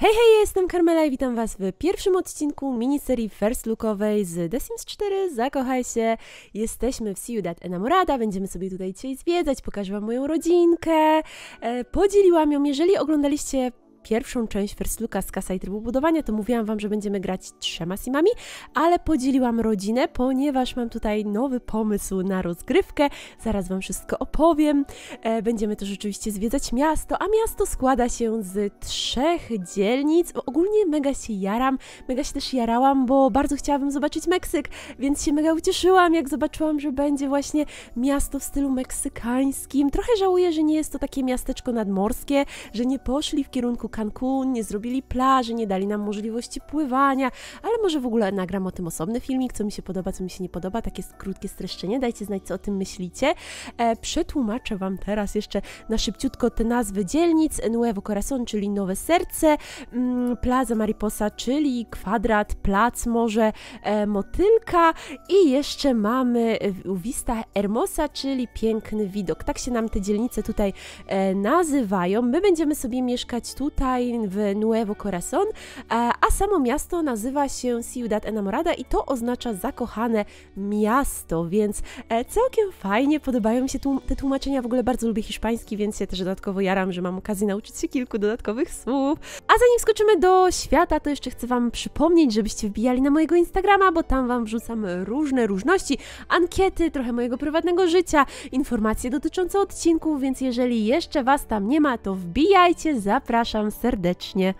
Hej, hej, jestem Karmela i witam Was w pierwszym odcinku miniserii First Lookowej z The Sims 4. Zakochaj się! Jesteśmy w Ciudad Enamorada, będziemy sobie tutaj dzisiaj zwiedzać, pokażę Wam moją rodzinkę. E, podzieliłam ją, jeżeli oglądaliście pierwszą część First z kasa i trybu budowania, to mówiłam Wam, że będziemy grać trzema simami, ale podzieliłam rodzinę, ponieważ mam tutaj nowy pomysł na rozgrywkę. Zaraz Wam wszystko opowiem. E, będziemy też rzeczywiście zwiedzać miasto, a miasto składa się z trzech dzielnic. Ogólnie mega się jaram, mega się też jarałam, bo bardzo chciałabym zobaczyć Meksyk, więc się mega ucieszyłam, jak zobaczyłam, że będzie właśnie miasto w stylu meksykańskim. Trochę żałuję, że nie jest to takie miasteczko nadmorskie, że nie poszli w kierunku Cancun, nie zrobili plaży, nie dali nam możliwości pływania, ale może w ogóle nagram o tym osobny filmik, co mi się podoba, co mi się nie podoba, takie krótkie streszczenie, dajcie znać, co o tym myślicie. E, przetłumaczę Wam teraz jeszcze na szybciutko te nazwy dzielnic, Nuevo Corazon, czyli Nowe Serce, mm, Plaza Mariposa, czyli Kwadrat, Plac może, e, Motylka i jeszcze mamy e, Vista Hermosa, czyli Piękny Widok. Tak się nam te dzielnice tutaj e, nazywają. My będziemy sobie mieszkać tutaj w Nuevo Corazón, a samo miasto nazywa się Ciudad Enamorada i to oznacza zakochane miasto, więc e, całkiem fajnie podobają mi się te tłumaczenia, w ogóle bardzo lubię hiszpański, więc się też dodatkowo jaram, że mam okazję nauczyć się kilku dodatkowych słów. A zanim skoczymy do świata, to jeszcze chcę Wam przypomnieć, żebyście wbijali na mojego Instagrama, bo tam Wam wrzucam różne różności, ankiety, trochę mojego prywatnego życia, informacje dotyczące odcinków, więc jeżeli jeszcze Was tam nie ma, to wbijajcie, zapraszam serdecznie.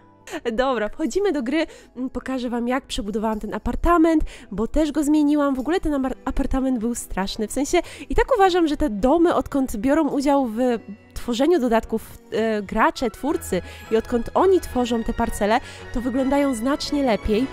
Dobra, wchodzimy do gry, pokażę Wam jak przebudowałam ten apartament, bo też go zmieniłam. W ogóle ten apartament był straszny, w sensie i tak uważam, że te domy, odkąd biorą udział w tworzeniu dodatków e, gracze, twórcy i odkąd oni tworzą te parcele, to wyglądają znacznie lepiej.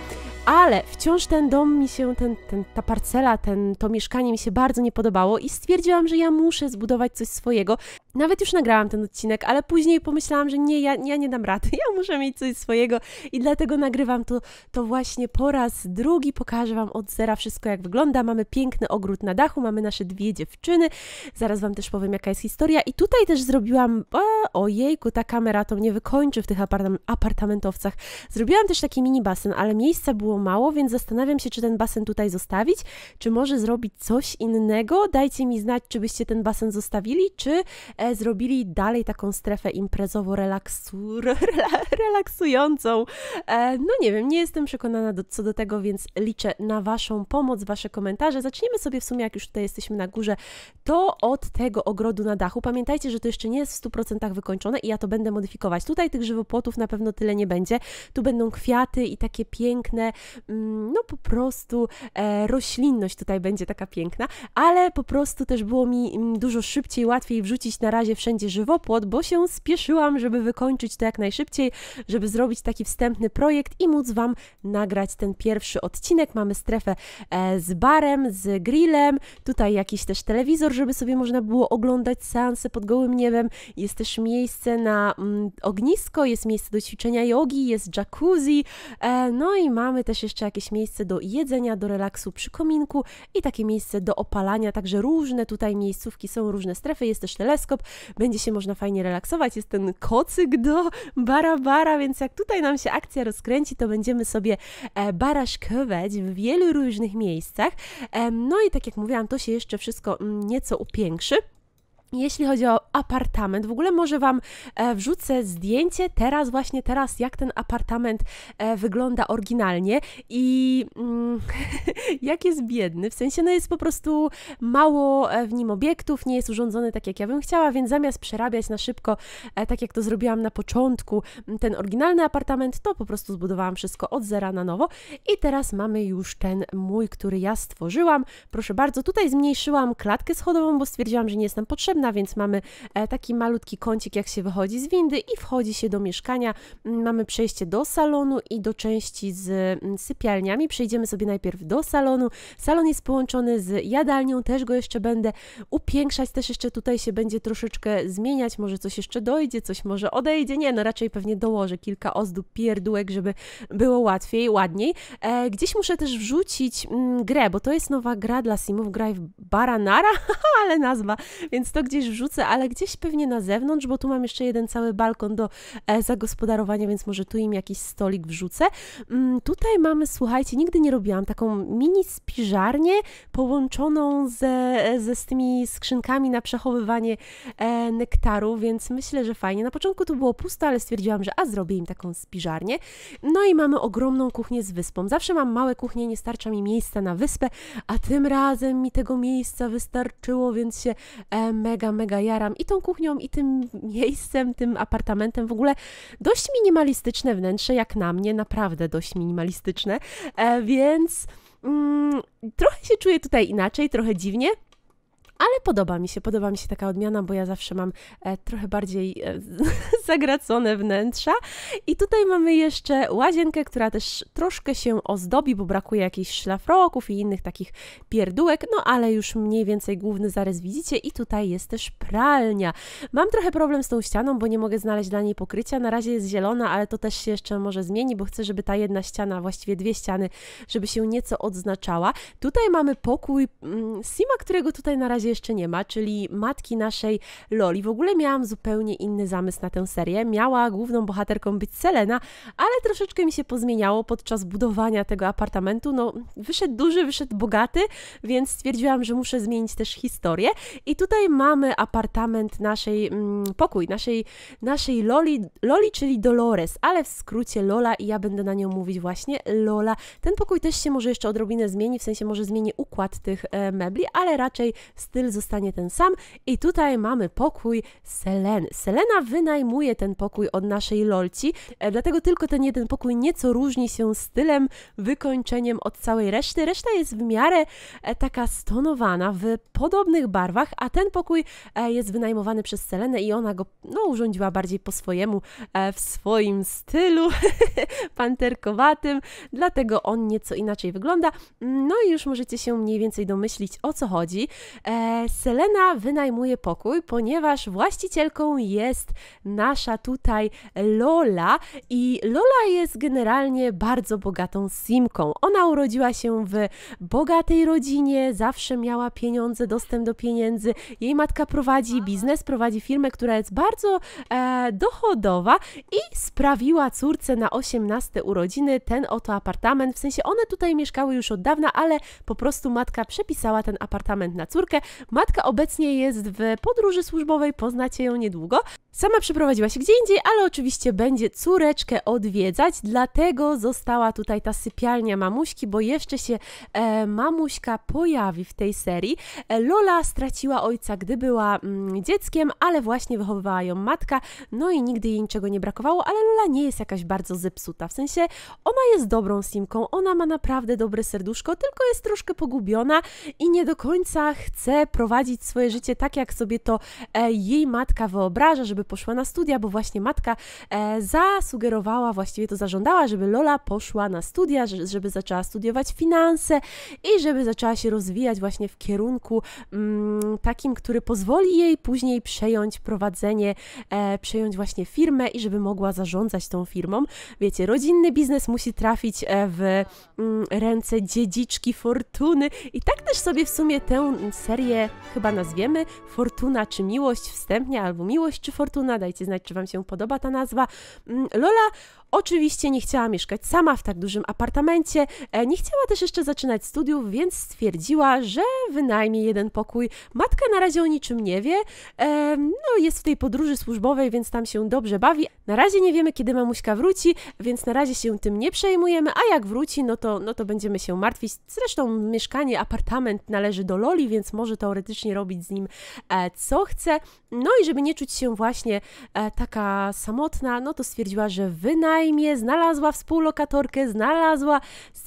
Ale wciąż ten dom mi się, ten, ten, ta parcela, ten, to mieszkanie mi się bardzo nie podobało i stwierdziłam, że ja muszę zbudować coś swojego nawet już nagrałam ten odcinek, ale później pomyślałam, że nie, ja, ja nie dam rady, ja muszę mieć coś swojego i dlatego nagrywam to, to właśnie po raz drugi. Pokażę Wam od zera wszystko, jak wygląda. Mamy piękny ogród na dachu, mamy nasze dwie dziewczyny. Zaraz Wam też powiem, jaka jest historia. I tutaj też zrobiłam, o, ojejku, ta kamera to mnie wykończy w tych apartamentowcach. Zrobiłam też taki mini basen, ale miejsca było mało, więc zastanawiam się, czy ten basen tutaj zostawić, czy może zrobić coś innego. Dajcie mi znać, czy byście ten basen zostawili, czy e, E zrobili dalej taką strefę imprezowo relaksu, relaksującą. E, no nie wiem, nie jestem przekonana do, co do tego, więc liczę na Waszą pomoc, Wasze komentarze. Zaczniemy sobie w sumie, jak już tutaj jesteśmy na górze, to od tego ogrodu na dachu. Pamiętajcie, że to jeszcze nie jest w 100% wykończone i ja to będę modyfikować. Tutaj tych żywopłotów na pewno tyle nie będzie. Tu będą kwiaty i takie piękne, mm, no po prostu e, roślinność tutaj będzie taka piękna, ale po prostu też było mi mm, dużo szybciej, łatwiej wrzucić na razie wszędzie żywopłot, bo się spieszyłam, żeby wykończyć to jak najszybciej, żeby zrobić taki wstępny projekt i móc Wam nagrać ten pierwszy odcinek. Mamy strefę e, z barem, z grillem, tutaj jakiś też telewizor, żeby sobie można było oglądać seanse pod gołym niebem. Jest też miejsce na mm, ognisko, jest miejsce do ćwiczenia jogi, jest jacuzzi, e, no i mamy też jeszcze jakieś miejsce do jedzenia, do relaksu przy kominku i takie miejsce do opalania, także różne tutaj miejscówki są, różne strefy, jest też teleskop, będzie się można fajnie relaksować. Jest ten kocyk do barabara, więc jak tutaj nam się akcja rozkręci, to będziemy sobie e, baraszkować w wielu różnych miejscach. E, no i tak jak mówiłam, to się jeszcze wszystko mm, nieco upiększy jeśli chodzi o apartament, w ogóle może Wam e, wrzucę zdjęcie teraz, właśnie teraz, jak ten apartament e, wygląda oryginalnie i mm, jak jest biedny. W sensie, no jest po prostu mało e, w nim obiektów, nie jest urządzony tak, jak ja bym chciała, więc zamiast przerabiać na szybko, tak jak to zrobiłam na początku, ten oryginalny apartament, to po prostu zbudowałam wszystko od zera na nowo i teraz mamy już ten mój, który ja stworzyłam. Proszę bardzo, tutaj zmniejszyłam klatkę schodową, bo stwierdziłam, że nie jestem potrzebna więc mamy e, taki malutki kącik, jak się wychodzi z windy i wchodzi się do mieszkania. Mm, mamy przejście do salonu i do części z mm, sypialniami. Przejdziemy sobie najpierw do salonu. Salon jest połączony z jadalnią, też go jeszcze będę upiększać, też jeszcze tutaj się będzie troszeczkę zmieniać, może coś jeszcze dojdzie, coś może odejdzie, nie, no raczej pewnie dołożę kilka ozdób, pierdółek, żeby było łatwiej, ładniej. E, gdzieś muszę też wrzucić m, mm, grę, bo to jest nowa gra dla Simów, graj w Baranara, ale nazwa, więc to gdzieś wrzucę, ale gdzieś pewnie na zewnątrz, bo tu mam jeszcze jeden cały balkon do e, zagospodarowania, więc może tu im jakiś stolik wrzucę. Mm, tutaj mamy, słuchajcie, nigdy nie robiłam taką mini spiżarnię połączoną ze, e, ze z tymi skrzynkami na przechowywanie e, nektaru, więc myślę, że fajnie. Na początku to było pusto, ale stwierdziłam, że a zrobię im taką spiżarnię. No i mamy ogromną kuchnię z wyspą. Zawsze mam małe kuchnie, nie starcza mi miejsca na wyspę, a tym razem mi tego miejsca wystarczyło, więc się mega mega, mega jaram i tą kuchnią, i tym miejscem, tym apartamentem. W ogóle dość minimalistyczne wnętrze, jak na mnie, naprawdę dość minimalistyczne, e, więc... Mm, trochę się czuję tutaj inaczej, trochę dziwnie, ale podoba mi się, podoba mi się taka odmiana, bo ja zawsze mam e, trochę bardziej e, zagracone wnętrza. I tutaj mamy jeszcze łazienkę, która też troszkę się ozdobi, bo brakuje jakichś szlafroków i innych takich pierdółek, no ale już mniej więcej główny zarys widzicie i tutaj jest też pralnia. Mam trochę problem z tą ścianą, bo nie mogę znaleźć dla niej pokrycia. Na razie jest zielona, ale to też się jeszcze może zmieni, bo chcę, żeby ta jedna ściana, właściwie dwie ściany, żeby się nieco odznaczała. Tutaj mamy pokój mm, Sima, którego tutaj na razie razie jeszcze nie ma, czyli matki naszej Loli. W ogóle miałam zupełnie inny zamysł na tę serię. Miała główną bohaterką być Selena, ale troszeczkę mi się pozmieniało podczas budowania tego apartamentu. No, wyszedł duży, wyszedł bogaty, więc stwierdziłam, że muszę zmienić też historię. I tutaj mamy apartament naszej, mm, pokój naszej, naszej Loli, Loli, czyli Dolores, ale w skrócie Lola i ja będę na nią mówić właśnie Lola. Ten pokój też się może jeszcze odrobinę zmieni, w sensie może zmieni układ tych e, mebli, ale raczej z styl zostanie ten sam i tutaj mamy pokój Selen. Selena wynajmuje ten pokój od naszej Lolci, e, dlatego tylko ten jeden pokój nieco różni się stylem, wykończeniem od całej reszty. Reszta jest w miarę e, taka stonowana, w podobnych barwach, a ten pokój e, jest wynajmowany przez Selenę i ona go no, urządziła bardziej po swojemu, w swoim stylu panterkowatym, dlatego on nieco inaczej wygląda. No i już możecie się mniej więcej domyślić o co chodzi. Selena wynajmuje pokój, ponieważ właścicielką jest nasza tutaj Lola i Lola jest generalnie bardzo bogatą simką. Ona urodziła się w bogatej rodzinie, zawsze miała pieniądze, dostęp do pieniędzy. Jej matka prowadzi biznes, prowadzi firmę, która jest bardzo e, dochodowa i sprawiła córce na 18 urodziny ten oto apartament. W sensie one tutaj mieszkały już od dawna, ale po prostu matka przepisała ten apartament na córkę, Matka obecnie jest w podróży służbowej, poznacie ją niedługo. Sama przeprowadziła się gdzie indziej, ale oczywiście będzie córeczkę odwiedzać, dlatego została tutaj ta sypialnia mamuśki, bo jeszcze się e, mamuśka pojawi w tej serii. E, Lola straciła ojca, gdy była mm, dzieckiem, ale właśnie wychowywała ją matka, no i nigdy jej niczego nie brakowało, ale Lola nie jest jakaś bardzo zepsuta, w sensie ona jest dobrą simką, ona ma naprawdę dobre serduszko, tylko jest troszkę pogubiona i nie do końca chce prowadzić swoje życie tak, jak sobie to e, jej matka wyobraża, żeby poszła na studia, bo właśnie matka e, zasugerowała, właściwie to zażądała, żeby Lola poszła na studia, żeby zaczęła studiować finanse i żeby zaczęła się rozwijać właśnie w kierunku mm, takim, który pozwoli jej później przejąć prowadzenie, e, przejąć właśnie firmę i żeby mogła zarządzać tą firmą. Wiecie, rodzinny biznes musi trafić w mm, ręce dziedziczki fortuny i tak też sobie w sumie tę serię je chyba nazwiemy Fortuna czy Miłość wstępnie, albo Miłość czy Fortuna, dajcie znać, czy Wam się podoba ta nazwa. Mm, Lola Oczywiście nie chciała mieszkać sama w tak dużym apartamencie, e, nie chciała też jeszcze zaczynać studiów, więc stwierdziła, że wynajmie jeden pokój. Matka na razie o niczym nie wie, e, no jest w tej podróży służbowej, więc tam się dobrze bawi. Na razie nie wiemy, kiedy mamuśka wróci, więc na razie się tym nie przejmujemy, a jak wróci, no to, no to będziemy się martwić. Zresztą mieszkanie, apartament należy do Loli, więc może teoretycznie robić z nim e, co chce. No i żeby nie czuć się właśnie taka samotna, no to stwierdziła, że wynajmie Sejmie, znalazła współlokatorkę, znalazła.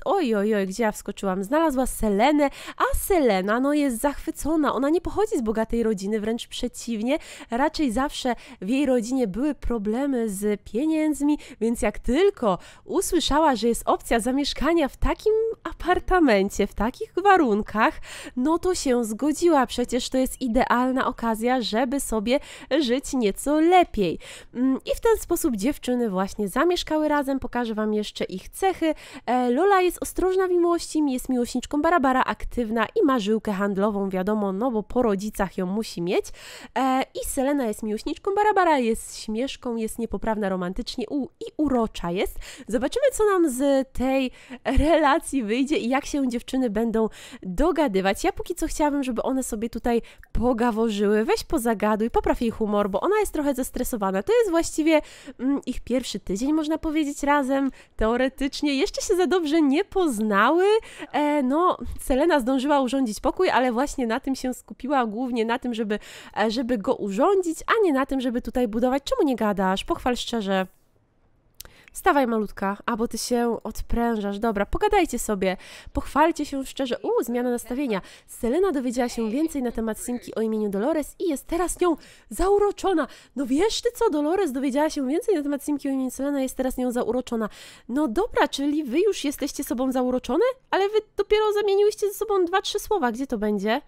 Oj, oj, oj, gdzie ja wskoczyłam? Znalazła Selenę, a Selena no, jest zachwycona. Ona nie pochodzi z bogatej rodziny, wręcz przeciwnie. Raczej zawsze w jej rodzinie były problemy z pieniędzmi, więc jak tylko usłyszała, że jest opcja zamieszkania w takim apartamencie, w takich warunkach, no to się zgodziła. Przecież to jest idealna okazja, żeby sobie żyć nieco lepiej. Mm, I w ten sposób dziewczyny właśnie zamieszkają mieszkały razem, pokażę Wam jeszcze ich cechy. E, Lola jest ostrożna w miłości, jest miłośniczką Barabara, aktywna i ma żyłkę handlową, wiadomo, no bo po rodzicach ją musi mieć. E, I Selena jest miłośniczką Barabara, jest śmieszką, jest niepoprawna romantycznie u, i urocza jest. Zobaczymy, co nam z tej relacji wyjdzie i jak się dziewczyny będą dogadywać. Ja póki co chciałabym, żeby one sobie tutaj pogaworzyły, weź pozagaduj, popraw jej humor, bo ona jest trochę zestresowana. To jest właściwie mm, ich pierwszy tydzień, można powiedzieć, razem, teoretycznie. Jeszcze się za dobrze nie poznały. E, no, Selena zdążyła urządzić pokój, ale właśnie na tym się skupiła, głównie na tym, żeby, e, żeby go urządzić, a nie na tym, żeby tutaj budować. Czemu nie gadasz? Pochwal szczerze. Stawaj malutka, albo ty się odprężasz. Dobra, pogadajcie sobie, pochwalcie się szczerze. U, zmiana nastawienia. Selena dowiedziała się więcej na temat Simki o imieniu Dolores i jest teraz nią zauroczona. No wiesz ty co, Dolores dowiedziała się więcej na temat Simki o imieniu Selena, i jest teraz nią zauroczona. No dobra, czyli wy już jesteście sobą zauroczone? Ale wy dopiero zamieniłyście ze sobą dwa, trzy słowa. Gdzie to będzie?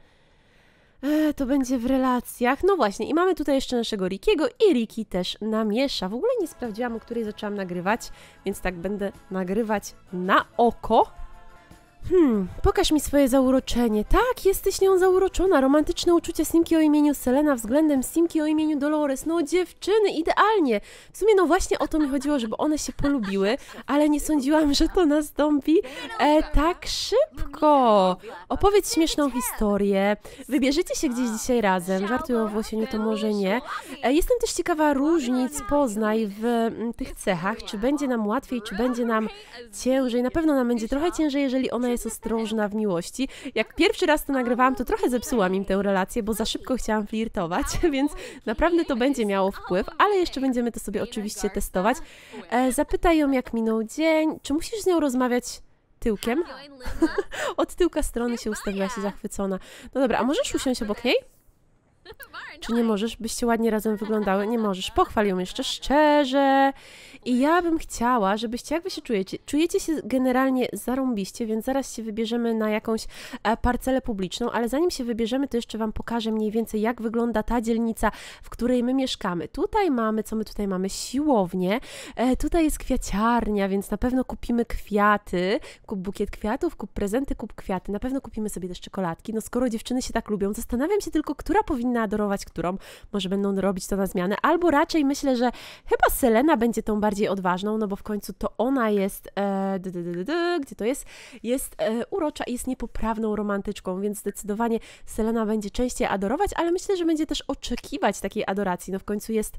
E, to będzie w relacjach. No właśnie, i mamy tutaj jeszcze naszego Rikiego i Riki też namiesza. W ogóle nie sprawdziłam, o której zaczęłam nagrywać, więc tak będę nagrywać na oko. Hmm, pokaż mi swoje zauroczenie. Tak, jesteś nią zauroczona. Romantyczne uczucie Simki o imieniu Selena względem Simki o imieniu Dolores. No dziewczyny, idealnie. W sumie no właśnie o to mi chodziło, żeby one się polubiły, ale nie sądziłam, że to nastąpi e, tak szybko. Opowiedz śmieszną historię. Wybierzecie się gdzieś dzisiaj razem. Żartuję o Włosieniu, to może nie. E, jestem też ciekawa różnic Poznaj w m, mm, tych cechach. Czy będzie nam łatwiej, czy będzie nam ciężej. Na pewno nam będzie trochę ciężej, jeżeli ona jest ostrożna w miłości. Jak pierwszy raz to nagrywałam, to trochę zepsułam im tę relację, bo za szybko chciałam flirtować, więc naprawdę to będzie miało wpływ, ale jeszcze będziemy to sobie oczywiście testować. E, zapytaj ją, jak minął dzień, czy musisz z nią rozmawiać tyłkiem? Od tyłka strony się ustawiła się zachwycona. No dobra, a możesz usiąść obok niej? Czy nie możesz, byście ładnie razem wyglądały? Nie możesz. Pochwal ją jeszcze szczerze. I ja bym chciała, żebyście, jak wy się czujecie? Czujecie się generalnie zarąbiście, więc zaraz się wybierzemy na jakąś e, parcelę publiczną, ale zanim się wybierzemy, to jeszcze wam pokażę mniej więcej, jak wygląda ta dzielnica, w której my mieszkamy. Tutaj mamy, co my tutaj mamy? Siłownię. E, tutaj jest kwiaciarnia, więc na pewno kupimy kwiaty. Kup bukiet kwiatów, kup prezenty, kup kwiaty. Na pewno kupimy sobie też czekoladki. No skoro dziewczyny się tak lubią, zastanawiam się tylko, która powinna adorować którą, może będą robić to na zmianę, albo raczej myślę, że chyba Selena będzie tą bardziej odważną, no bo w końcu to ona jest, e, gdzie to jest, jest e, urocza i jest niepoprawną romantyczką, więc zdecydowanie Selena będzie częściej adorować, ale myślę, że będzie też oczekiwać takiej adoracji, no w końcu jest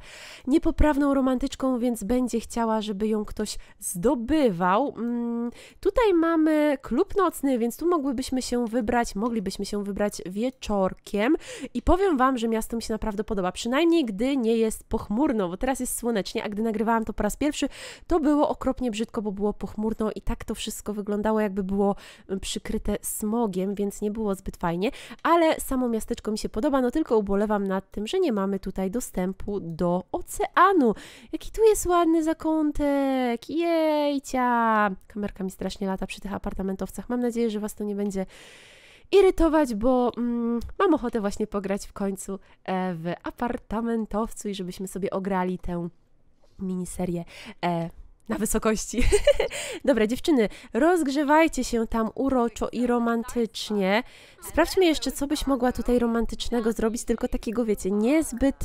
niepoprawną romantyczką, więc będzie chciała, żeby ją ktoś zdobywał. Mm, tutaj mamy klub nocny, więc tu mogłybyśmy się wybrać, moglibyśmy się wybrać wieczorkiem i powiem Wam, Wam, że miasto mi się naprawdę podoba, przynajmniej gdy nie jest pochmurno, bo teraz jest słonecznie, a gdy nagrywałam to po raz pierwszy, to było okropnie brzydko, bo było pochmurno i tak to wszystko wyglądało, jakby było y, przykryte smogiem, więc nie było zbyt fajnie, ale samo miasteczko mi się podoba, no tylko ubolewam nad tym, że nie mamy tutaj dostępu do oceanu. Jaki tu jest ładny zakątek, jejcia! Kamerka mi strasznie lata przy tych apartamentowcach, mam nadzieję, że Was to nie będzie irytować, bo mm, mam ochotę właśnie pograć w końcu e, w apartamentowcu i żebyśmy sobie ograli tę miniserię e, na wysokości. Dobra, dziewczyny, rozgrzewajcie się tam uroczo i romantycznie. Sprawdźmy jeszcze, co byś mogła tutaj romantycznego zrobić, tylko takiego, wiecie, niezbyt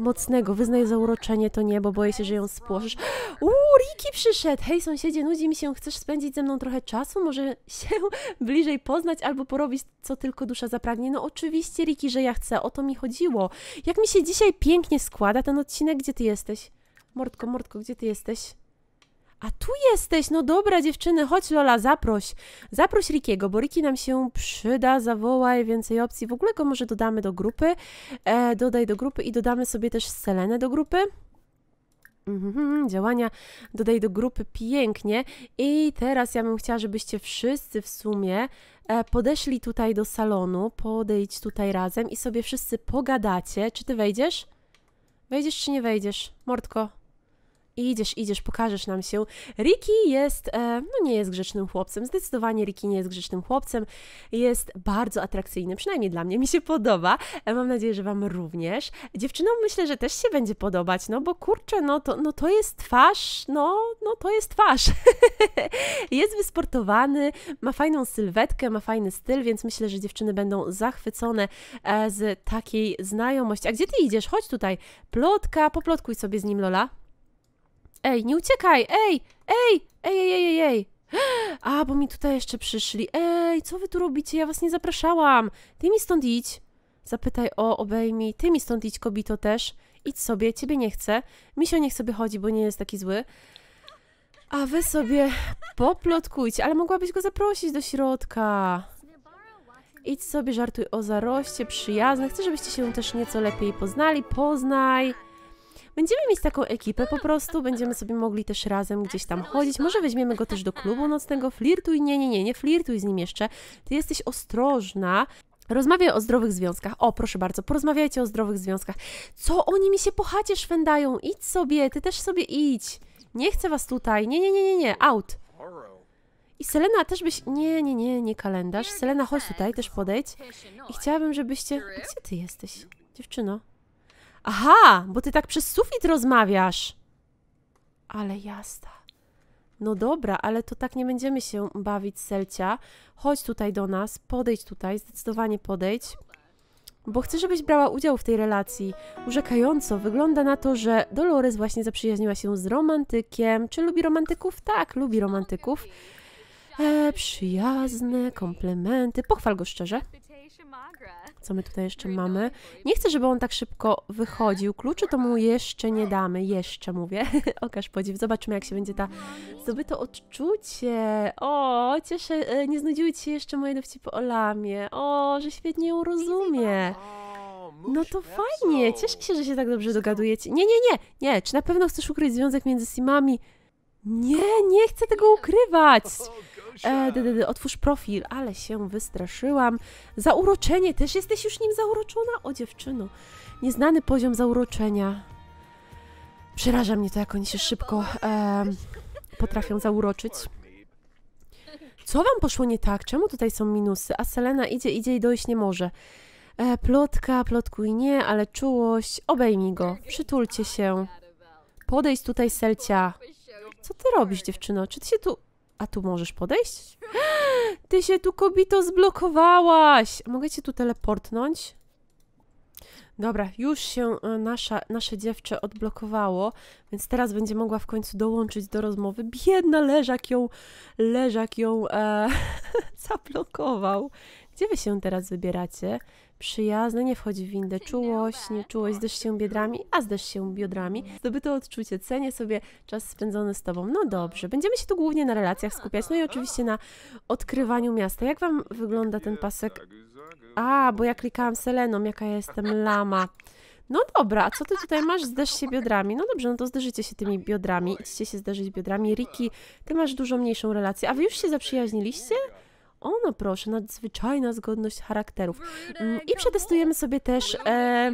mocnego. Wyznaj zauroczenie to niebo, boję się, że ją spłoszysz. Uuu, Riki przyszedł! Hej sąsiedzie, nudzi mi się, chcesz spędzić ze mną trochę czasu? Może się bliżej poznać albo porobić, co tylko dusza zapragnie? No oczywiście, Riki, że ja chcę, o to mi chodziło. Jak mi się dzisiaj pięknie składa ten odcinek, gdzie ty jesteś? Mordko, Mordko, gdzie ty jesteś? A tu jesteś, no dobra dziewczyny, chodź Lola, zaproś. Zaproś Rikiego, bo Riki nam się przyda, zawołaj, więcej opcji. W ogóle go może dodamy do grupy, e, dodaj do grupy i dodamy sobie też Selenę do grupy. Mm -hmm, działania dodaj do grupy pięknie i teraz ja bym chciała, żebyście wszyscy w sumie e, podeszli tutaj do salonu, podejdź tutaj razem i sobie wszyscy pogadacie. Czy ty wejdziesz? Wejdziesz czy nie wejdziesz? Mordko, idziesz, idziesz, pokażesz nam się. Ricky jest, e, no nie jest grzecznym chłopcem, zdecydowanie Ricky nie jest grzecznym chłopcem, jest bardzo atrakcyjny, przynajmniej dla mnie, mi się podoba, e, mam nadzieję, że Wam również. Dziewczynom myślę, że też się będzie podobać, no bo kurczę, no to, no to jest twarz, no, no to jest twarz. jest wysportowany, ma fajną sylwetkę, ma fajny styl, więc myślę, że dziewczyny będą zachwycone e, z takiej znajomości. A gdzie Ty idziesz? Chodź tutaj, plotka, poplotkuj sobie z nim, Lola. Ej, nie uciekaj! Ej! Ej! Ej, ej, ej, ej! ej. A, bo mi tutaj jeszcze przyszli. Ej, co wy tu robicie? Ja was nie zapraszałam. Ty mi stąd idź. Zapytaj o, obejmij. Ty mi stąd idź, kobito, też. Idź sobie, ciebie nie chcę. Misio niech sobie chodzi, bo nie jest taki zły. A wy sobie poplotkujcie, ale mogłabyś go zaprosić do środka. Idź sobie, żartuj o zaroście, przyjazne. Chcę, żebyście się też nieco lepiej poznali. Poznaj. Będziemy mieć taką ekipę po prostu, będziemy sobie mogli też razem gdzieś tam chodzić. Może weźmiemy go też do klubu nocnego. Flirtuj, nie, nie, nie, nie flirtuj z nim jeszcze. Ty jesteś ostrożna. Rozmawiaj o zdrowych związkach. O, proszę bardzo, porozmawiajcie o zdrowych związkach. Co oni mi się po chacie szwędają? Idź sobie, ty też sobie idź. Nie chcę was tutaj. Nie, nie, nie, nie, nie, out. I Selena też byś... Nie, nie, nie, nie kalendarz. Selena, chodź tutaj, też podejdź. I chciałabym, żebyście... Gdzie ty jesteś? Dziewczyno. Aha, bo ty tak przez sufit rozmawiasz. Ale jasta. No dobra, ale to tak nie będziemy się bawić, Selcia. Chodź tutaj do nas, podejdź tutaj, zdecydowanie podejdź. Bo chcę, żebyś brała udział w tej relacji. Urzekająco wygląda na to, że Dolores właśnie zaprzyjaźniła się z romantykiem. Czy lubi romantyków? Tak, lubi romantyków. E, przyjazne komplementy. Pochwal go szczerze. Co my tutaj jeszcze mamy? Nie chcę, żeby on tak szybko wychodził. Kluczy to mu jeszcze nie damy. Jeszcze mówię. Okaż podziw. Zobaczymy, jak się będzie ta zdobyte odczucie. O, cieszę. E, nie znudziły ci się jeszcze moje dowcipy o lamie. O, że świetnie ją rozumie. No to fajnie. Cieszę się, że się tak dobrze dogadujecie. Nie, nie, nie. Nie. Czy na pewno chcesz ukryć związek między Simami? Nie, nie chcę tego ukrywać. E, otwórz profil, ale się wystraszyłam. Zauroczenie, też jesteś już nim zauroczona? O dziewczyno, nieznany poziom zauroczenia. Przeraża mnie to, jak oni się szybko e, potrafią zauroczyć. Co wam poszło nie tak? Czemu tutaj są minusy? A Selena idzie, idzie i dojść nie może. E, plotka, plotkuj nie, ale czułość. Obejmij go, przytulcie się. Podejdź tutaj, Selcia. Co ty robisz, dziewczyno? Czy ty się tu a tu możesz podejść? Ty się tu, kobito, zblokowałaś! Mogę cię tu teleportnąć? Dobra, już się e, nasza, nasze dziewczę odblokowało, więc teraz będzie mogła w końcu dołączyć do rozmowy. Biedna leżak ją, leżak ją e, zablokował. Gdzie wy się teraz wybieracie? przyjazne, nie wchodzi w windę czułość, nie czułość, zderz się biodrami, a zderz się biodrami. Zdobyte odczucie, cenię sobie czas spędzony z Tobą. No dobrze, będziemy się tu głównie na relacjach skupiać, no i oczywiście na odkrywaniu miasta. Jak Wam wygląda ten pasek? A, bo ja klikałam Seleną, jaka ja jestem lama. No dobra, co ty tutaj masz? Zderz się biodrami. No dobrze, no to zderzycie się tymi biodrami. Idźcie się zderzyć biodrami. Riki, ty masz dużo mniejszą relację. A wy już się zaprzyjaźniliście? Ona, proszę, nadzwyczajna zgodność charakterów. Mm, I przetestujemy sobie też e,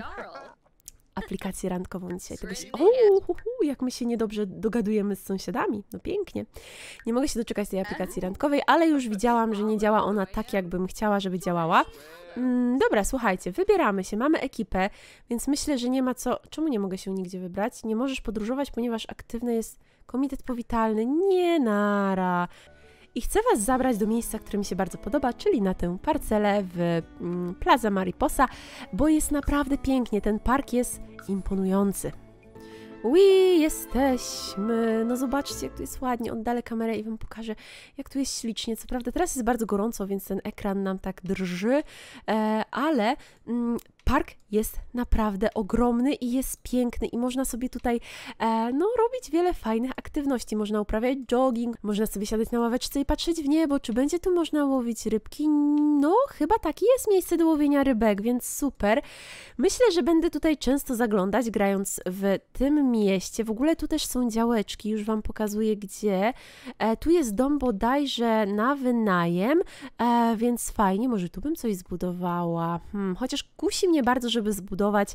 aplikację randkową dzisiaj. Tego się... O, hu, hu, jak my się niedobrze dogadujemy z sąsiadami. No pięknie. Nie mogę się doczekać tej aplikacji randkowej, ale już widziałam, że nie działa ona tak, jakbym chciała, żeby działała. Mm, dobra, słuchajcie, wybieramy się, mamy ekipę, więc myślę, że nie ma co... Czemu nie mogę się nigdzie wybrać? Nie możesz podróżować, ponieważ aktywny jest komitet powitalny. Nie, nara. I chcę Was zabrać do miejsca, które mi się bardzo podoba, czyli na tę parcelę w mm, Plaza Mariposa, bo jest naprawdę pięknie. Ten park jest imponujący. Ui, jesteśmy! No zobaczcie, jak tu jest ładnie. Oddalę kamerę i Wam pokażę, jak tu jest ślicznie. Co prawda teraz jest bardzo gorąco, więc ten ekran nam tak drży, e, ale mm, Park jest naprawdę ogromny i jest piękny i można sobie tutaj e, no, robić wiele fajnych aktywności. Można uprawiać jogging, można sobie siadać na ławeczce i patrzeć w niebo, czy będzie tu można łowić rybki. No, chyba takie jest miejsce do łowienia rybek, więc super. Myślę, że będę tutaj często zaglądać, grając w tym mieście. W ogóle tu też są działeczki, już Wam pokazuję gdzie. E, tu jest dom bodajże na wynajem, e, więc fajnie, może tu bym coś zbudowała. Hmm, chociaż kusi mnie bardzo, żeby zbudować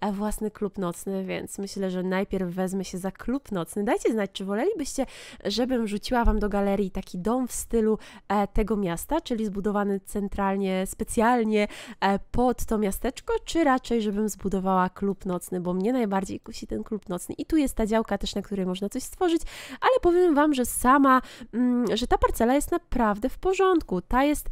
e, własny klub nocny, więc myślę, że najpierw wezmę się za klub nocny. Dajcie znać, czy wolelibyście, żebym rzuciła Wam do galerii taki dom w stylu e, tego miasta, czyli zbudowany centralnie, specjalnie e, pod to miasteczko, czy raczej, żebym zbudowała klub nocny, bo mnie najbardziej kusi ten klub nocny. I tu jest ta działka też, na której można coś stworzyć, ale powiem Wam, że sama, mm, że ta parcela jest naprawdę w porządku. Ta jest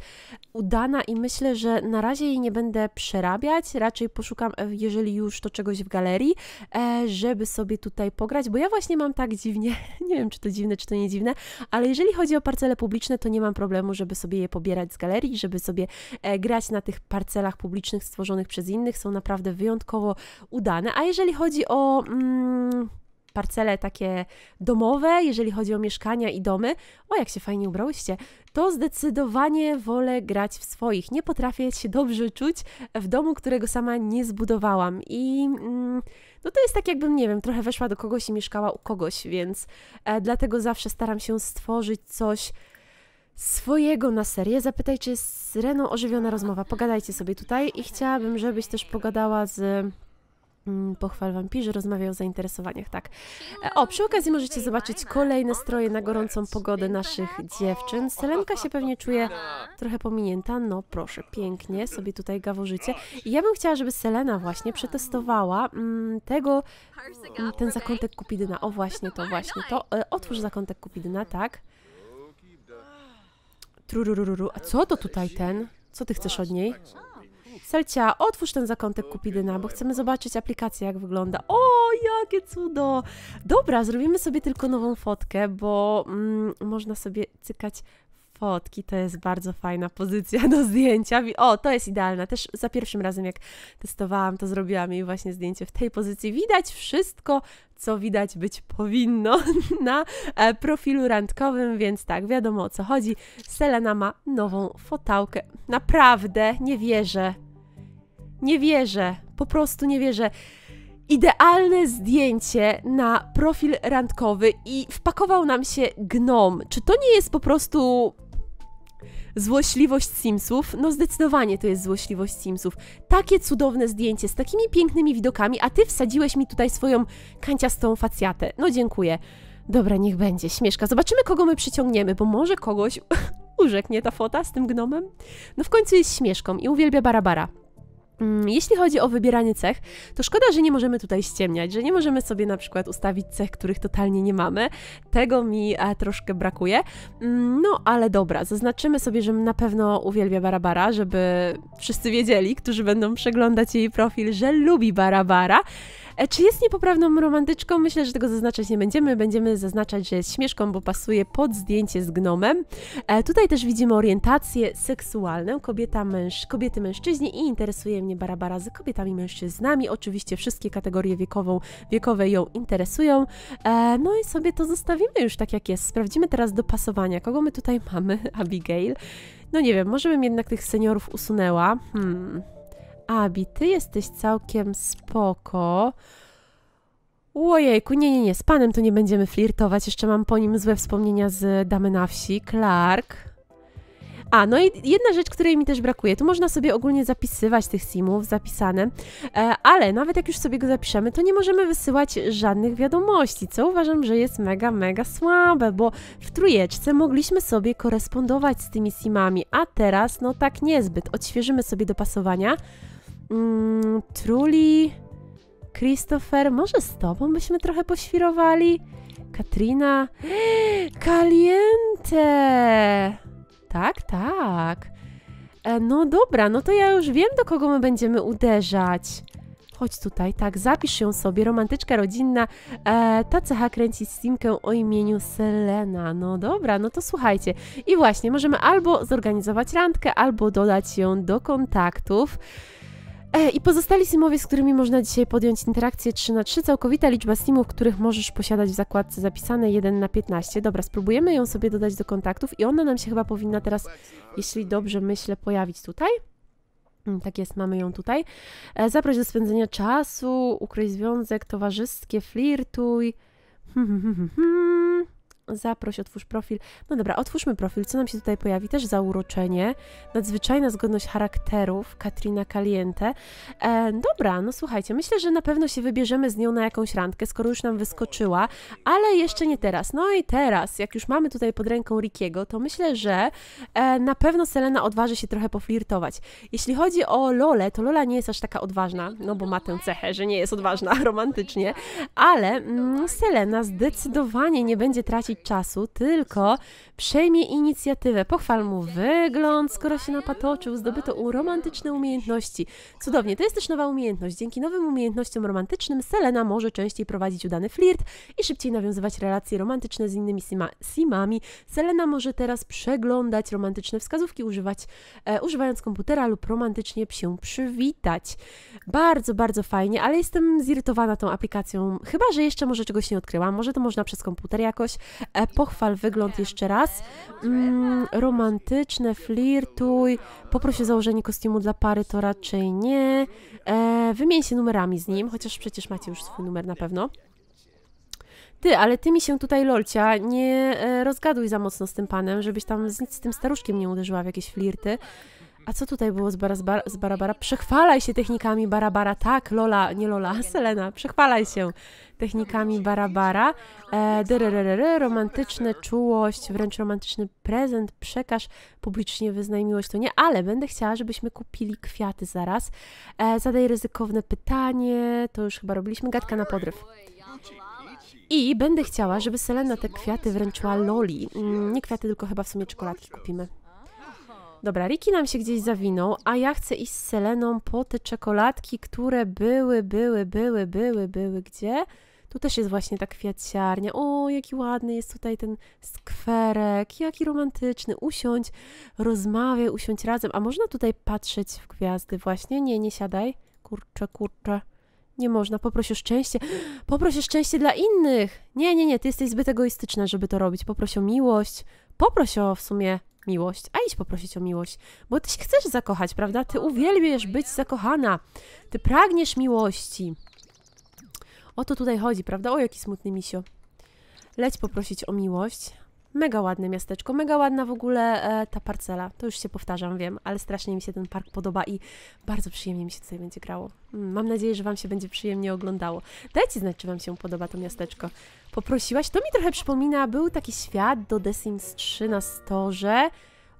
udana i myślę, że na razie jej nie będę przerabiać, raczej poszukam, e, jeżeli już, to czegoś w galerii, e, żeby sobie tutaj pograć, bo ja właśnie mam tak dziwnie, nie wiem czy to dziwne, czy to nie dziwne, ale jeżeli chodzi o parcele publiczne, to nie mam problemu, żeby sobie je pobierać z galerii, żeby sobie e, grać na tych parcelach publicznych stworzonych przez innych, są naprawdę wyjątkowo udane. A jeżeli chodzi o... Mm, parcele takie domowe, jeżeli chodzi o mieszkania i domy, o jak się fajnie ubrałyście, to zdecydowanie wolę grać w swoich. Nie potrafię się dobrze czuć w domu, którego sama nie zbudowałam. I mm, no to jest tak, jakbym, nie wiem, trochę weszła do kogoś i mieszkała u kogoś, więc e, dlatego zawsze staram się stworzyć coś swojego na serię. Zapytaj, czy jest z Reną ożywiona rozmowa. Pogadajcie sobie tutaj i chciałabym, żebyś też pogadała z Mm, pochwal Wampirzy rozmawia o zainteresowaniach, tak. E, o, przy okazji możecie zobaczyć kolejne stroje na gorącą pogodę naszych dziewczyn. Selenka się pewnie czuje trochę pominięta. No proszę, pięknie sobie tutaj gaworzycie. I ja bym chciała, żeby Selena właśnie przetestowała mm, tego, mm, ten zakątek Kupidyna. O właśnie to, właśnie to. E, otwórz zakątek Kupidyna, tak. Trurururu. A co to tutaj ten? Co ty chcesz od niej? Selcia, otwórz ten zakątek Kupidyna, bo chcemy zobaczyć aplikację, jak wygląda. O, jakie cudo! Dobra, zrobimy sobie tylko nową fotkę, bo mm, można sobie cykać fotki, to jest bardzo fajna pozycja do zdjęcia. O, to jest idealna. Też za pierwszym razem, jak testowałam, to zrobiłam jej właśnie zdjęcie w tej pozycji. Widać wszystko, co widać być powinno na e, profilu randkowym, więc tak, wiadomo o co chodzi. Selena ma nową fotałkę. Naprawdę, nie wierzę. Nie wierzę, po prostu nie wierzę. Idealne zdjęcie na profil randkowy i wpakował nam się gnom. Czy to nie jest po prostu złośliwość Simsów? No zdecydowanie to jest złośliwość Simsów. Takie cudowne zdjęcie z takimi pięknymi widokami, a ty wsadziłeś mi tutaj swoją kanciastą facjatę. No dziękuję. Dobra, niech będzie, śmieszka. Zobaczymy, kogo my przyciągniemy, bo może kogoś urzeknie ta fota z tym gnomem. No w końcu jest śmieszką i uwielbia Barabara. Mm, jeśli chodzi o wybieranie cech, to szkoda, że nie możemy tutaj ściemniać, że nie możemy sobie na przykład ustawić cech, których totalnie nie mamy. Tego mi e, troszkę brakuje. Mm, no ale dobra, zaznaczymy sobie, że na pewno uwielbia Barabara, żeby wszyscy wiedzieli, którzy będą przeglądać jej profil, że lubi Barabara. E, czy jest niepoprawną romantyczką? Myślę, że tego zaznaczać nie będziemy. Będziemy zaznaczać, że jest śmieszką, bo pasuje pod zdjęcie z gnomem. E, tutaj też widzimy orientację seksualną kobieta, męż, kobiety, mężczyźni i interesuje mnie Barabara z kobietami, mężczyznami. Oczywiście wszystkie kategorie wiekową, wiekowe ją interesują. E, no i sobie to zostawimy już tak jak jest. Sprawdzimy teraz dopasowania. Kogo my tutaj mamy? Abigail. No nie wiem, może bym jednak tych seniorów usunęła. Hmm. Abi, ty jesteś całkiem spoko. Ojejku, nie, nie, nie, z panem to nie będziemy flirtować. Jeszcze mam po nim złe wspomnienia z damy na wsi, Clark. A, no i jedna rzecz, której mi też brakuje. Tu można sobie ogólnie zapisywać tych simów, zapisane, e, ale nawet jak już sobie go zapiszemy, to nie możemy wysyłać żadnych wiadomości, co uważam, że jest mega, mega słabe, bo w trójeczce mogliśmy sobie korespondować z tymi simami, a teraz no tak niezbyt. Odświeżymy sobie dopasowania. Mm, Truli, Christopher, może z tobą byśmy trochę poświrowali? Katrina, Kaliente! Tak, tak. E, no dobra, no to ja już wiem, do kogo my będziemy uderzać. Chodź tutaj, tak, zapisz ją sobie, romantyczka rodzinna, e, ta cecha kręci Simkę o imieniu Selena. No dobra, no to słuchajcie. I właśnie, możemy albo zorganizować randkę, albo dodać ją do kontaktów. E, I pozostali Simowie, z którymi można dzisiaj podjąć interakcję 3 na 3 całkowita liczba Simów, których możesz posiadać w zakładce zapisane 1 na 15. Dobra, spróbujemy ją sobie dodać do kontaktów i ona nam się chyba powinna teraz, jeśli dobrze myślę, pojawić tutaj. Mm, tak jest, mamy ją tutaj. E, zaproś do spędzenia czasu, ukryj związek, towarzyskie, flirtuj. Hmm, hmm, hmm, hmm. hmm. Zaproś, otwórz profil. No dobra, otwórzmy profil. Co nam się tutaj pojawi? Też zauroczenie. Nadzwyczajna zgodność charakterów. Katrina Caliente. E, dobra, no słuchajcie, myślę, że na pewno się wybierzemy z nią na jakąś randkę, skoro już nam wyskoczyła, ale jeszcze nie teraz. No i teraz, jak już mamy tutaj pod ręką Rikiego, to myślę, że e, na pewno Selena odważy się trochę poflirtować. Jeśli chodzi o Lolę, to Lola nie jest aż taka odważna, no bo ma tę cechę, że nie jest odważna romantycznie, ale mm, Selena zdecydowanie nie będzie tracić czasu, tylko Przejmie inicjatywę, pochwal mu wygląd, skoro się napatoczył, zdobyto u romantyczne umiejętności. Cudownie, to jest też nowa umiejętność. Dzięki nowym umiejętnościom romantycznym Selena może częściej prowadzić udany flirt i szybciej nawiązywać relacje romantyczne z innymi sima, simami. Selena może teraz przeglądać romantyczne wskazówki, używać, e, używając komputera lub romantycznie się przywitać. Bardzo, bardzo fajnie, ale jestem zirytowana tą aplikacją. Chyba, że jeszcze może czegoś nie odkryłam. Może to można przez komputer jakoś. E, pochwal wygląd jeszcze raz czas. Mm, romantyczne, flirtuj, poprosi o założenie kostiumu dla pary, to raczej nie. E, wymień się numerami z nim, chociaż przecież macie już swój numer na pewno. Ty, ale ty mi się tutaj, Lolcia, nie e, rozgaduj za mocno z tym panem, żebyś tam z, z tym staruszkiem nie uderzyła w jakieś flirty. A co tutaj było z, bara, z, bar, z Barabara? Przechwalaj się technikami Barabara. Tak, Lola, nie Lola, Selena, przechwalaj się technikami Barabara. E, romantyczne czułość, wręcz romantyczny prezent, przekaż publicznie, wyznaj miłość. To nie, ale będę chciała, żebyśmy kupili kwiaty zaraz. E, zadaj ryzykowne pytanie, to już chyba robiliśmy, gadka na podryw. I będę chciała, żeby Selena te kwiaty wręczyła Loli. Mm, nie kwiaty, tylko chyba w sumie czekoladki kupimy. Dobra, Riki nam się gdzieś zawinął, a ja chcę iść z Seleną po te czekoladki, które były, były, były, były, były gdzie? Tu też jest właśnie ta kwiaciarnia. O, jaki ładny jest tutaj ten skwerek, jaki romantyczny. Usiądź, rozmawiaj, usiądź razem. A można tutaj patrzeć w gwiazdy właśnie? Nie, nie siadaj. Kurczę, kurczę. Nie można, poproś o szczęście. Poproś o szczęście dla innych. Nie, nie, nie, ty jesteś zbyt egoistyczna, żeby to robić. Poproś o miłość. Poproś o w sumie miłość, a idź poprosić o miłość, bo ty się chcesz zakochać, prawda? Ty uwielbiasz być zakochana, ty pragniesz miłości. O to tutaj chodzi, prawda? O, jaki smutny misio. Leć poprosić o miłość. Mega ładne miasteczko, mega ładna w ogóle e, ta parcela. To już się powtarzam, wiem, ale strasznie mi się ten park podoba i bardzo przyjemnie mi się tutaj będzie grało. Mm, mam nadzieję, że Wam się będzie przyjemnie oglądało. Dajcie znać, czy Wam się podoba to miasteczko. Poprosiłaś? To mi trochę przypomina, był taki świat do The Sims 3 na storze.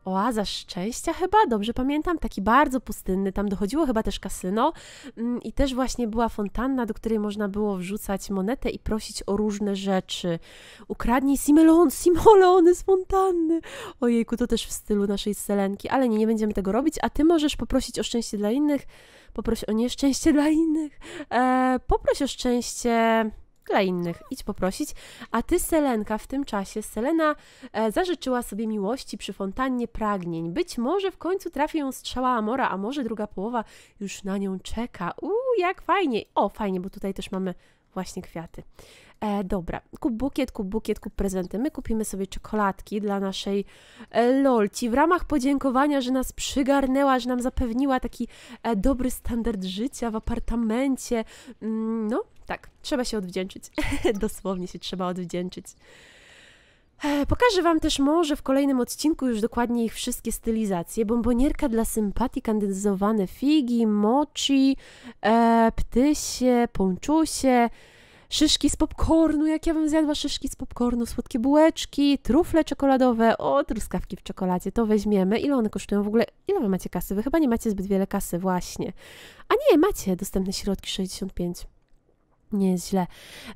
Oaza Szczęścia chyba, dobrze pamiętam, taki bardzo pustynny, tam dochodziło chyba też kasyno mm, i też właśnie była fontanna, do której można było wrzucać monetę i prosić o różne rzeczy. Ukradnij Simelon, Simolony z fontanny! Ojejku, to też w stylu naszej selenki, ale nie, nie będziemy tego robić, a ty możesz poprosić o szczęście dla innych, poproś o nieszczęście dla innych, e, poproś o szczęście dla innych. Idź poprosić. A ty, Selenka, w tym czasie, Selena e, zażyczyła sobie miłości przy fontannie pragnień. Być może w końcu trafi ją strzała Amora, a może druga połowa już na nią czeka. Uuu, jak fajnie. O, fajnie, bo tutaj też mamy właśnie kwiaty. E, dobra, kup bukiet, kup bukiet, kup prezenty. My kupimy sobie czekoladki dla naszej e, Lolci w ramach podziękowania, że nas przygarnęła, że nam zapewniła taki e, dobry standard życia w apartamencie. Mm, no, tak, trzeba się odwdzięczyć. Dosłownie się trzeba odwdzięczyć. E, pokażę Wam też może w kolejnym odcinku już dokładnie ich wszystkie stylizacje. Bombonierka dla sympatii, kandyzowane figi, mochi, e, ptysie, ponczusie, szyszki z popcornu, jak ja bym zjadła szyszki z popcornu, słodkie bułeczki, trufle czekoladowe, o, truskawki w czekoladzie, to weźmiemy. Ile one kosztują w ogóle? Ile Wy macie kasy? Wy chyba nie macie zbyt wiele kasy właśnie. A nie, macie dostępne środki 65. Nie jest źle.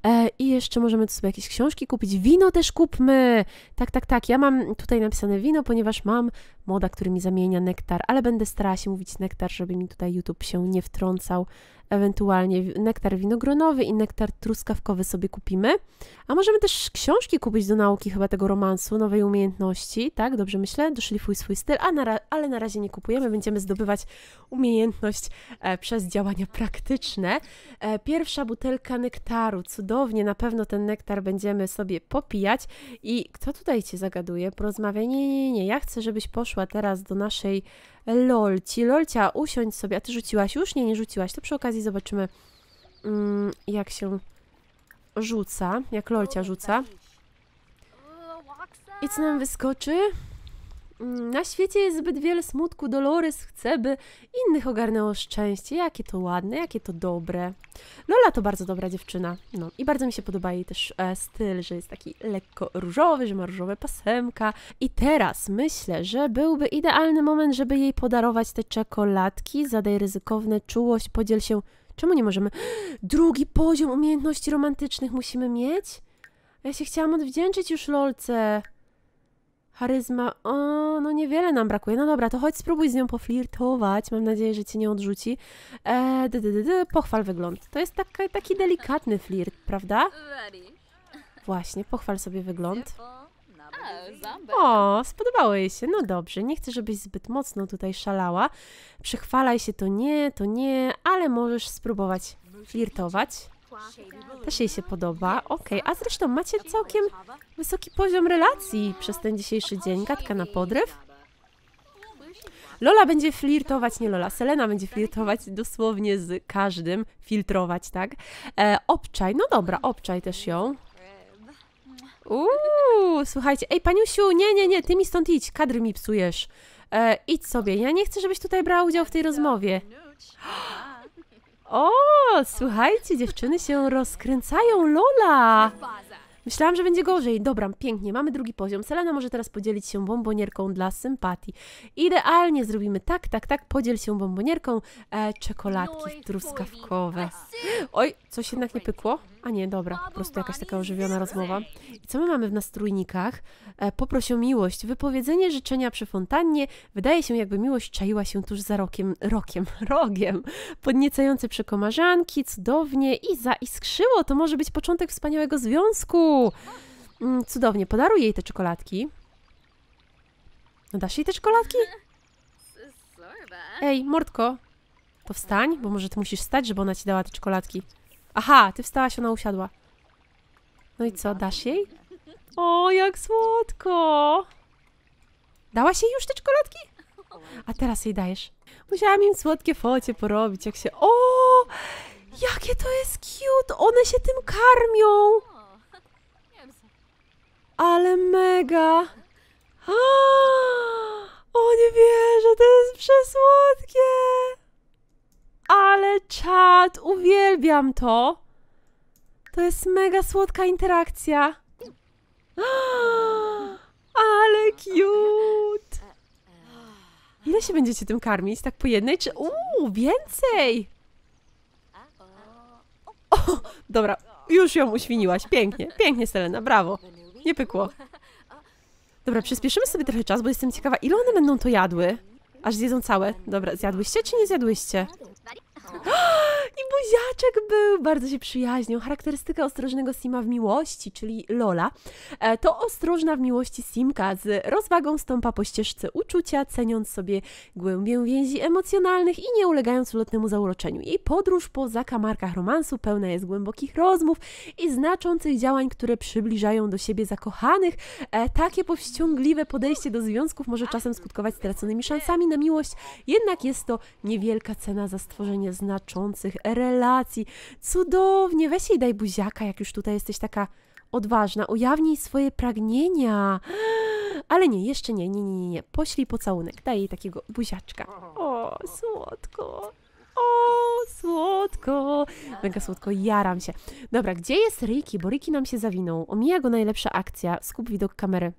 E, I jeszcze możemy tu sobie jakieś książki kupić. Wino też kupmy! Tak, tak, tak. Ja mam tutaj napisane wino, ponieważ mam moda, który mi zamienia nektar, ale będę starała się mówić nektar, żeby mi tutaj YouTube się nie wtrącał. Ewentualnie nektar winogronowy i nektar truskawkowy sobie kupimy. A możemy też książki kupić do nauki chyba tego romansu, nowej umiejętności, tak? Dobrze myślę? Doszlifuj swój styl, a na ale na razie nie kupujemy, będziemy zdobywać umiejętność e, przez działania praktyczne. E, pierwsza butelka nektaru, cudownie, na pewno ten nektar będziemy sobie popijać. I kto tutaj Cię zagaduje? Porozmawiaj, nie, nie, nie, ja chcę, żebyś poszła przyszła teraz do naszej Lolci. Lolcia, usiądź sobie. A ty rzuciłaś już? Nie, nie rzuciłaś. To przy okazji zobaczymy, mm, jak się rzuca, jak Lolcia rzuca. I co nam wyskoczy? Mm, na świecie jest zbyt wiele smutku, Dolores chce, by innych ogarnęło szczęście. Jakie to ładne, jakie to dobre. Lola to bardzo dobra dziewczyna. No i bardzo mi się podoba jej też e, styl, że jest taki lekko różowy, że ma różowe pasemka. I teraz myślę, że byłby idealny moment, żeby jej podarować te czekoladki. Zadaj ryzykowne czułość, podziel się... Czemu nie możemy? Drugi poziom umiejętności romantycznych musimy mieć? Ja się chciałam odwdzięczyć już Lolce charyzma, o, no niewiele nam brakuje. No dobra, to chodź spróbuj z nią poflirtować, mam nadzieję, że cię nie odrzuci. E, d, d, d, pochwal wygląd. To jest taki, taki delikatny flirt, prawda? Właśnie, pochwal sobie wygląd. O, spodobało jej się. No dobrze, nie chcę, żebyś zbyt mocno tutaj szalała. Przechwalaj się, to nie, to nie, ale możesz spróbować flirtować. Też jej się podoba. Okej, okay. a zresztą macie całkiem wysoki poziom relacji przez ten dzisiejszy dzień. Gadka na podryw. Lola będzie flirtować, nie Lola, Selena będzie flirtować dosłownie z każdym, filtrować, tak? E, obczaj, no dobra, obczaj też ją. Uuu, słuchajcie, ej paniusiu, nie, nie, nie, ty mi stąd idź, kadry mi psujesz. E, idź sobie, ja nie chcę, żebyś tutaj brała udział w tej rozmowie. O, słuchajcie, dziewczyny się rozkręcają, Lola! Myślałam, że będzie gorzej. Dobra, pięknie, mamy drugi poziom. Selena może teraz podzielić się bombonierką dla sympatii. Idealnie zrobimy tak, tak, tak, podziel się bombonierką e, czekoladki no truskawkowe. Oj, coś jednak nie pykło? A nie, dobra, po prostu jakaś taka ożywiona rozmowa. I co my mamy w nastrójnikach? E, o miłość. Wypowiedzenie życzenia przy fontannie wydaje się, jakby miłość czaiła się tuż za rokiem, rokiem, rogiem. Podniecające przekomarzanki, cudownie i zaiskrzyło. To może być początek wspaniałego związku. Mm, cudownie. Podaruj jej te czekoladki. No dasz jej te czekoladki? Ej, mordko, to wstań, bo może ty musisz wstać, żeby ona ci dała te czekoladki. Aha, ty wstałaś, ona usiadła. No i co, dasz jej? O, jak słodko! Dałaś jej już te czekoladki? A teraz jej dajesz. Musiałam im słodkie focie porobić, jak się... O! Jakie to jest cute! One się tym karmią! Ale mega! A, o nie wierzę, to jest przesłodkie! Ale czad, uwielbiam to! To jest mega słodka interakcja. A, ale cute! Ile się będziecie tym karmić? Tak po jednej czy... Uuu, więcej! O, dobra, już ją uświniłaś. Pięknie, pięknie Selena, brawo. Nie pykło. Dobra, przyspieszymy sobie trochę czas, bo jestem ciekawa, ile one będą to jadły. Aż zjedzą całe. Dobra, zjadłyście czy nie zjadłyście? I buziaczek był, bardzo się przyjaźnił. Charakterystyka ostrożnego Sima w miłości, czyli Lola, e, to ostrożna w miłości Simka z rozwagą stąpa po ścieżce uczucia, ceniąc sobie głębię więzi emocjonalnych i nie ulegając ulotnemu zauroczeniu. Jej podróż po zakamarkach romansu pełna jest głębokich rozmów i znaczących działań, które przybliżają do siebie zakochanych. E, takie powściągliwe podejście do związków może czasem skutkować straconymi szansami na miłość, jednak jest to niewielka cena za stworzenie znaczących relacji. Cudownie, weź i daj buziaka, jak już tutaj jesteś taka odważna, ujawnij swoje pragnienia. Ale nie, jeszcze nie, nie, nie, nie, nie. Poślij pocałunek, daj jej takiego buziaczka. O, słodko. O, słodko! Mega słodko, jaram się. Dobra, gdzie jest Ricky? Bo Ricky nam się zawinął. Omija go najlepsza akcja. Skup widok kamery.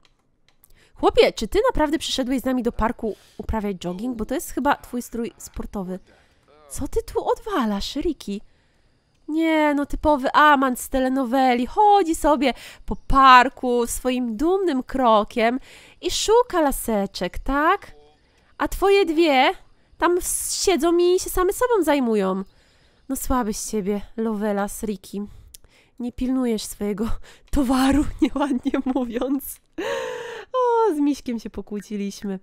Chłopie, czy ty naprawdę przyszedłeś z nami do parku uprawiać jogging? Bo to jest chyba twój strój sportowy. Co ty tu odwalasz, Riki? Nie, no typowy amant z telenoweli. Chodzi sobie po parku swoim dumnym krokiem i szuka laseczek, tak? A twoje dwie tam siedzą i się same sobą zajmują. No słaby z ciebie, Lovelas Riki. Nie pilnujesz swojego towaru, nieładnie mówiąc. O, z Miśkiem się pokłóciliśmy.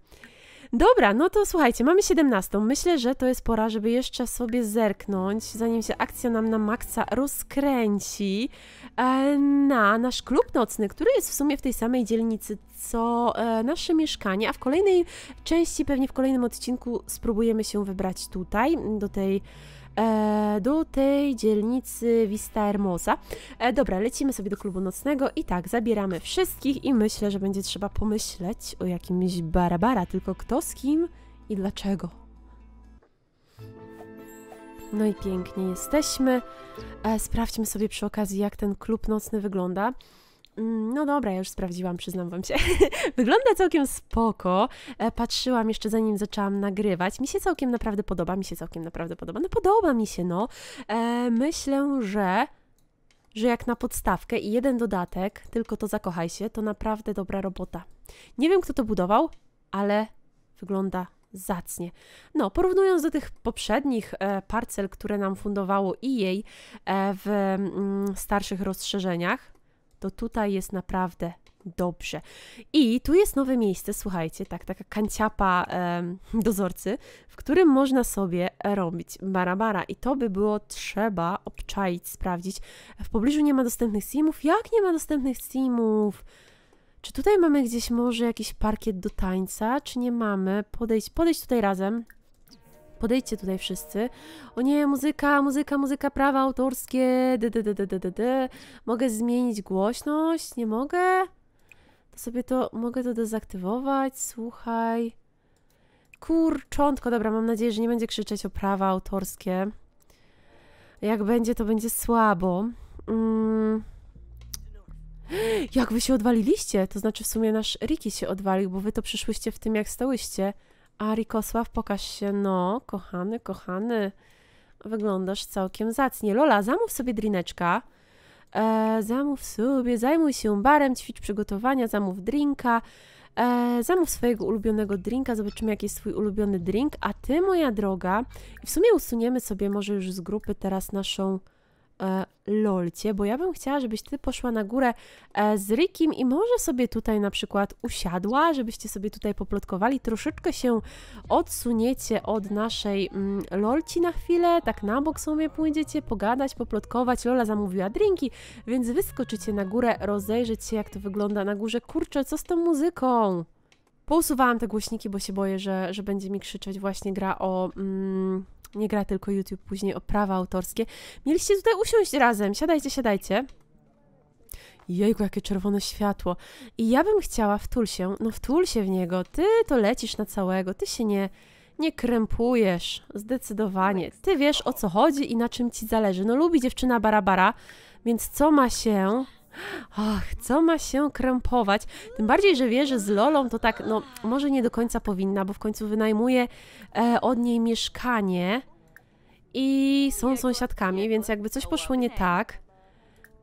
Dobra, no to słuchajcie, mamy 17. Myślę, że to jest pora, żeby jeszcze sobie zerknąć, zanim się akcja nam na maksa rozkręci, e, na nasz klub nocny, który jest w sumie w tej samej dzielnicy co e, nasze mieszkanie, a w kolejnej części, pewnie w kolejnym odcinku spróbujemy się wybrać tutaj, do tej E, do tej dzielnicy Vista Hermosa. E, dobra, lecimy sobie do klubu nocnego i tak, zabieramy wszystkich i myślę, że będzie trzeba pomyśleć o jakimś barabara, tylko kto z kim i dlaczego. No i pięknie jesteśmy. E, sprawdźmy sobie przy okazji, jak ten klub nocny wygląda. Mm, no dobra, ja już sprawdziłam, przyznam wam się. Wygląda całkiem spoko. E, patrzyłam jeszcze zanim zaczęłam nagrywać. Mi się całkiem naprawdę podoba, mi się całkiem naprawdę podoba. No podoba mi się, no. E, myślę, że że jak na podstawkę i jeden dodatek, tylko to zakochaj się, to naprawdę dobra robota. Nie wiem, kto to budował, ale wygląda zacnie. No, porównując do tych poprzednich e, parcel, które nam fundowało i jej e, w m, mm, starszych rozszerzeniach, to tutaj jest naprawdę dobrze. I tu jest nowe miejsce, słuchajcie, tak, taka kanciapa e, dozorcy, w którym można sobie robić barabara i to by było trzeba obczaić, sprawdzić. W pobliżu nie ma dostępnych simów. Jak nie ma dostępnych simów? Czy tutaj mamy gdzieś może jakiś parkiet do tańca, czy nie mamy? Podejść, podejść tutaj razem. Podejdźcie tutaj wszyscy. O nie, muzyka, muzyka, muzyka, prawa autorskie. D, d, d, d, d, d, d. Mogę zmienić głośność? Nie mogę? To sobie to, mogę to dezaktywować, słuchaj. Kurczątko, dobra, mam nadzieję, że nie będzie krzyczeć o prawa autorskie. Jak będzie, to będzie słabo. Mm. Jak wy się odwaliliście? To znaczy w sumie nasz Riki się odwalił, bo wy to przyszłyście w tym, jak stałyście. A Rikosław, pokaż się. No, kochany, kochany, wyglądasz całkiem zacnie. Lola, zamów sobie drineczka. E, zamów sobie, zajmuj się barem, ćwicz przygotowania, zamów drinka. E, zamów swojego ulubionego drinka, zobaczymy jaki jest twój ulubiony drink. A ty, moja droga, w sumie usuniemy sobie może już z grupy teraz naszą E, lolcie, bo ja bym chciała, żebyś ty poszła na górę e, z Rikim i może sobie tutaj na przykład usiadła, żebyście sobie tutaj poplotkowali, troszeczkę się odsuniecie od naszej mm, lolci na chwilę, tak na bok sobie pójdziecie, pogadać, poplotkować, Lola zamówiła drinki, więc wyskoczycie na górę, rozejrzeć się jak to wygląda na górze, kurczę, co z tą muzyką? Pousuwałam te głośniki, bo się boję, że, że będzie mi krzyczeć właśnie gra o... Mm, nie gra tylko YouTube, później o prawa autorskie. Mieliście tutaj usiąść razem, siadajcie, siadajcie. Jejku, jakie czerwone światło. I ja bym chciała, wtul się, no wtul się w niego, ty to lecisz na całego, ty się nie, nie krępujesz, zdecydowanie. Ty wiesz o co chodzi i na czym ci zależy. No lubi dziewczyna Barabara, więc co ma się Och, co ma się krępować? Tym bardziej, że wie, że z Lolą to tak, no może nie do końca powinna, bo w końcu wynajmuje e, od niej mieszkanie i są sąsiadkami, więc jakby coś poszło nie tak,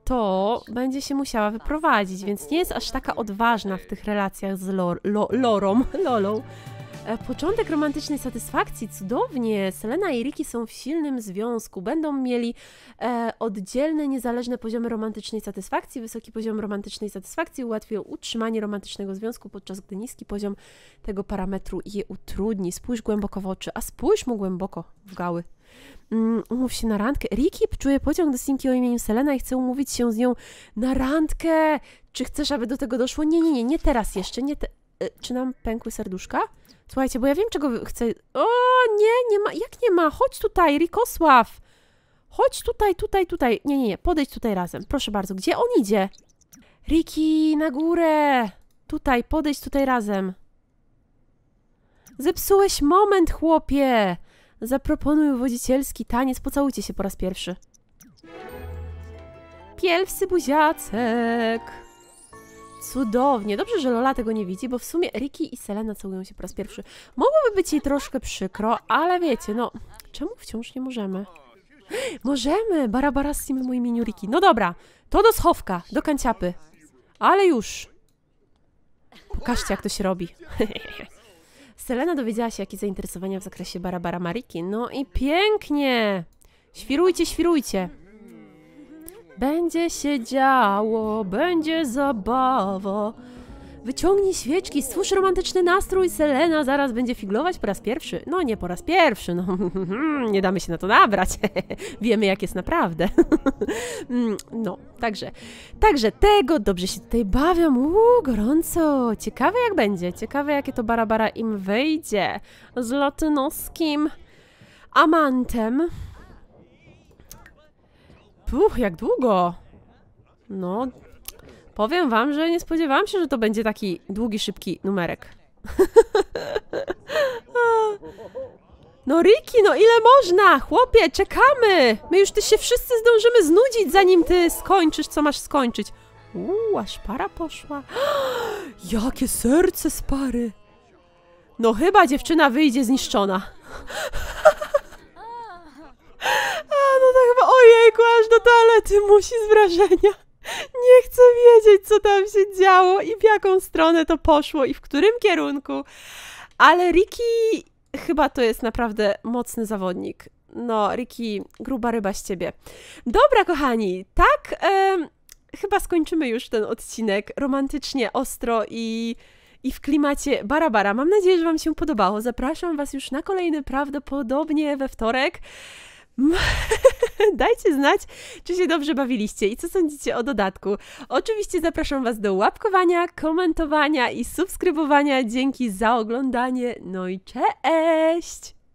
to będzie się musiała wyprowadzić, więc nie jest aż taka odważna w tych relacjach z Lor Lo Lorą, Lolą. E, początek romantycznej satysfakcji, cudownie. Selena i Ricky są w silnym związku. Będą mieli e, oddzielne, niezależne poziomy romantycznej satysfakcji. Wysoki poziom romantycznej satysfakcji ułatwia utrzymanie romantycznego związku, podczas gdy niski poziom tego parametru je utrudni. Spójrz głęboko w oczy, a spójrz mu głęboko w gały. Mm, umów się na randkę. Ricky czuje pociąg do Sinki o imieniu Selena i chce umówić się z nią na randkę. Czy chcesz, aby do tego doszło? Nie, nie, nie, nie teraz jeszcze, nie te Y, czy nam pękły serduszka? Słuchajcie, bo ja wiem, czego chcę... O, nie, nie ma... Jak nie ma? Chodź tutaj, Rikosław! Chodź tutaj, tutaj, tutaj. Nie, nie, nie, podejdź tutaj razem. Proszę bardzo, gdzie on idzie? Riki, na górę! Tutaj, podejdź tutaj razem. Zepsułeś moment, chłopie! Zaproponuj wodzicielski taniec, pocałujcie się po raz pierwszy. Pielwsy buziacek! Cudownie. Dobrze, że Lola tego nie widzi, bo w sumie Ricky i Selena całują się po raz pierwszy. Mogłoby być jej troszkę przykro, ale wiecie, no, czemu wciąż nie możemy? Możemy! z tym moim imieniu Ricky. No dobra, to do schowka, do kanciapy. Ale już. Pokażcie, jak to się robi. Selena dowiedziała się, jakie zainteresowania w zakresie Barabara Mariki. No i pięknie! Świrujcie, świrujcie! Będzie się działo, będzie zabawa. Wyciągnij świeczki, stwórz romantyczny nastrój, Selena zaraz będzie figlować po raz pierwszy. No nie po raz pierwszy, no nie damy się na to nabrać. Wiemy jak jest naprawdę. Mm, no, także, także tego, dobrze się tutaj bawią, uuu, gorąco. Ciekawe jak będzie, ciekawe jakie to barabara im wejdzie Z latynoskim amantem. Puch, jak długo? No, powiem wam, że nie spodziewałam się, że to będzie taki długi, szybki numerek. No Riki, no ile można? Chłopie, czekamy! My już ty się wszyscy zdążymy znudzić, zanim ty skończysz, co masz skończyć. Uuu, aż para poszła. Jakie serce z pary! No chyba dziewczyna wyjdzie zniszczona. to chyba ojejku, aż do toalety musi z wrażenia. Nie chcę wiedzieć, co tam się działo i w jaką stronę to poszło i w którym kierunku. Ale Ricky chyba to jest naprawdę mocny zawodnik. No, Ricky, gruba ryba z ciebie. Dobra, kochani, tak e, chyba skończymy już ten odcinek romantycznie, ostro i i w klimacie Barabara. Mam nadzieję, że Wam się podobało. Zapraszam Was już na kolejny prawdopodobnie we wtorek. Dajcie znać, czy się dobrze bawiliście i co sądzicie o dodatku. Oczywiście zapraszam Was do łapkowania, komentowania i subskrybowania. Dzięki za oglądanie. No i cześć!